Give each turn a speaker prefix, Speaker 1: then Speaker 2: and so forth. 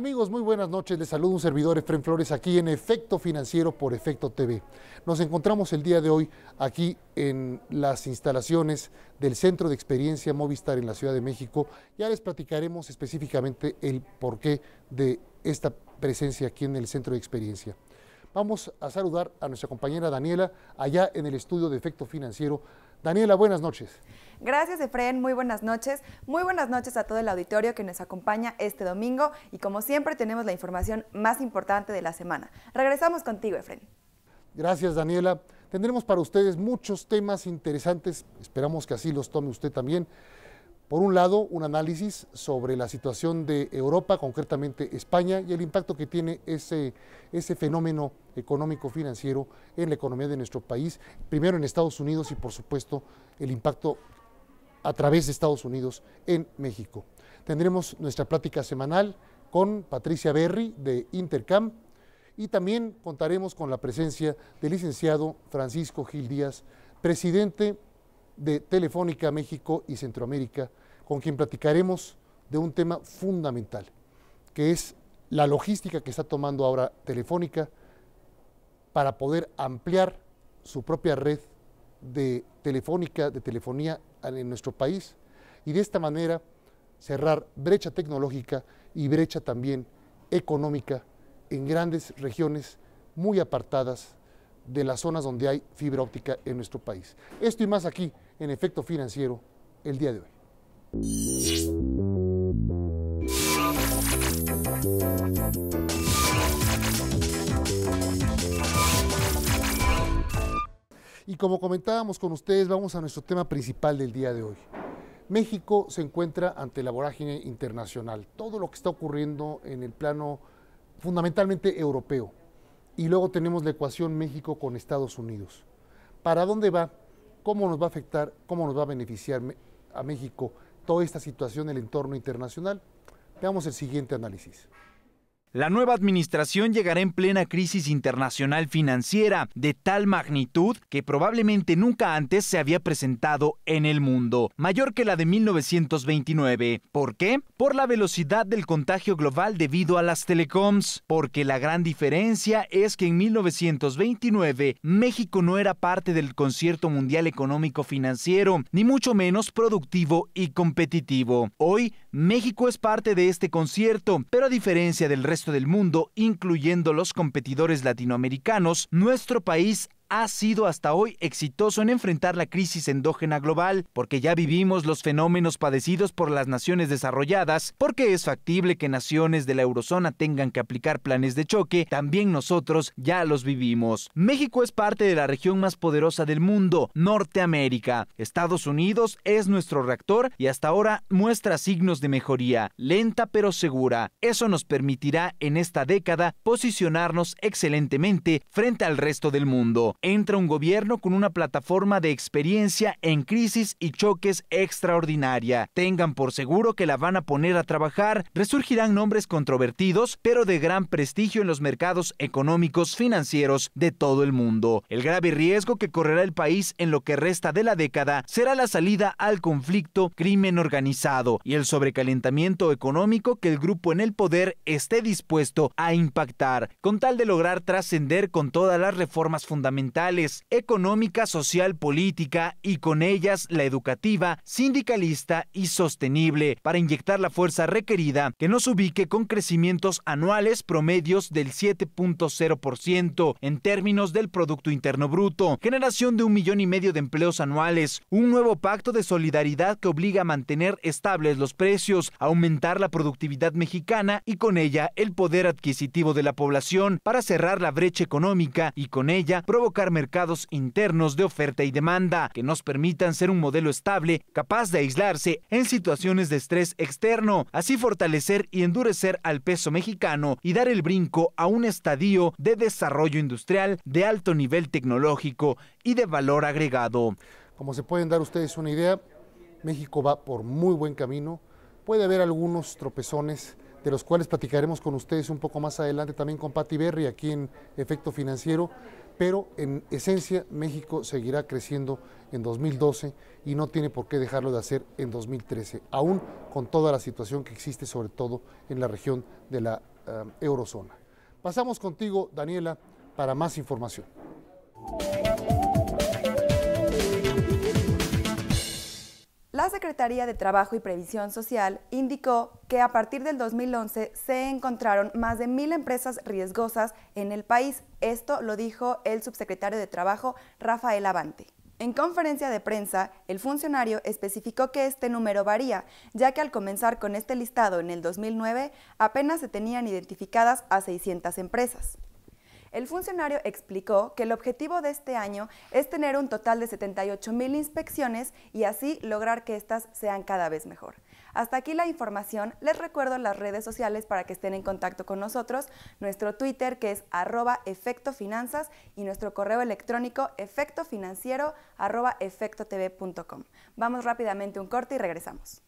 Speaker 1: Amigos, muy buenas noches. Les saludo un servidor Efren Flores aquí en Efecto Financiero por Efecto TV. Nos encontramos el día de hoy aquí en las instalaciones del Centro de Experiencia Movistar en la Ciudad de México. Ya les platicaremos específicamente el porqué de esta presencia aquí en el Centro de Experiencia. Vamos a saludar a nuestra compañera Daniela allá en el estudio de Efecto Financiero Daniela, buenas noches.
Speaker 2: Gracias, Efrén. Muy buenas noches. Muy buenas noches a todo el auditorio que nos acompaña este domingo. Y como siempre, tenemos la información más importante de la semana. Regresamos contigo, Efrén.
Speaker 1: Gracias, Daniela. Tendremos para ustedes muchos temas interesantes. Esperamos que así los tome usted también. Por un lado, un análisis sobre la situación de Europa, concretamente España, y el impacto que tiene ese, fenómeno económico-financiero en la economía de nuestro país, primero en Estados Unidos y por supuesto el impacto a través de Estados Unidos en México. Tendremos nuestra plática semanal con Patricia Berry de Intercam y también contaremos con la presencia del licenciado Francisco Gil Díaz, presidente de Telefónica México y Centroamérica con quien platicaremos de un tema fundamental, que es la logística que está tomando ahora Telefónica para poder ampliar su propia red de telefónica, de telefonía en nuestro país y de esta manera cerrar brecha tecnológica y brecha también económica en grandes regiones muy apartadas de las zonas donde hay fibra óptica en nuestro país. Esto y más aquí en Efecto Financiero el día de hoy. Y como comentábamos con ustedes, vamos a nuestro tema principal del día de hoy. México se encuentra ante la vorágine internacional, todo lo que está ocurriendo en el plano fundamentalmente europeo. Y luego tenemos la ecuación México con Estados Unidos. ¿Para dónde va? ¿Cómo nos va a afectar? ¿Cómo nos va a beneficiar a México toda esta situación en el entorno internacional. Veamos el siguiente análisis.
Speaker 3: La nueva administración llegará en plena crisis internacional financiera de tal magnitud que probablemente nunca antes se había presentado en el mundo, mayor que la de 1929. ¿Por qué? Por la velocidad del contagio global debido a las telecoms, porque la gran diferencia es que en 1929 México no era parte del concierto mundial económico financiero, ni mucho menos productivo y competitivo. Hoy, México es parte de este concierto, pero a diferencia del resto del mundo, incluyendo los competidores latinoamericanos, nuestro país ha sido hasta hoy exitoso en enfrentar la crisis endógena global, porque ya vivimos los fenómenos padecidos por las naciones desarrolladas, porque es factible que naciones de la eurozona tengan que aplicar planes de choque, también nosotros ya los vivimos. México es parte de la región más poderosa del mundo, Norteamérica. Estados Unidos es nuestro reactor y hasta ahora muestra signos de mejoría, lenta pero segura. Eso nos permitirá en esta década posicionarnos excelentemente frente al resto del mundo entra un gobierno con una plataforma de experiencia en crisis y choques extraordinaria. Tengan por seguro que la van a poner a trabajar, resurgirán nombres controvertidos, pero de gran prestigio en los mercados económicos financieros de todo el mundo. El grave riesgo que correrá el país en lo que resta de la década será la salida al conflicto crimen organizado y el sobrecalentamiento económico que el grupo en el poder esté dispuesto a impactar, con tal de lograr trascender con todas las reformas fundamentales económica, social, política y con ellas la educativa, sindicalista y sostenible, para inyectar la fuerza requerida que nos ubique con crecimientos anuales promedios del 7.0% en términos del Producto Interno Bruto, generación de un millón y medio de empleos anuales, un nuevo pacto de solidaridad que obliga a mantener estables los precios, aumentar la productividad mexicana y con ella el poder adquisitivo de la población para cerrar la brecha económica y con ella provocar mercados internos de oferta y demanda que nos permitan ser un modelo estable, capaz de aislarse en situaciones de estrés externo, así fortalecer y endurecer al peso mexicano y dar el brinco a un estadio de desarrollo industrial de alto nivel tecnológico y de valor agregado. Como se pueden dar ustedes una
Speaker 1: idea, México va por muy buen camino. Puede haber algunos tropezones de los cuales platicaremos con ustedes un poco más adelante también con Patti Berry aquí en Efecto Financiero, pero en esencia México seguirá creciendo en 2012 y no tiene por qué dejarlo de hacer en 2013, aún con toda la situación que existe sobre todo en la región de la eh, eurozona. Pasamos contigo, Daniela, para más información.
Speaker 2: La Secretaría de Trabajo y Previsión Social indicó que a partir del 2011 se encontraron más de mil empresas riesgosas en el país. Esto lo dijo el subsecretario de Trabajo, Rafael Avante. En conferencia de prensa, el funcionario especificó que este número varía, ya que al comenzar con este listado en el 2009 apenas se tenían identificadas a 600 empresas. El funcionario explicó que el objetivo de este año es tener un total de 78 mil inspecciones y así lograr que éstas sean cada vez mejor. Hasta aquí la información. Les recuerdo las redes sociales para que estén en contacto con nosotros. Nuestro Twitter que es arroba efectofinanzas y nuestro correo electrónico efectofinanciero arroba efectotv.com. Vamos rápidamente un corte y regresamos.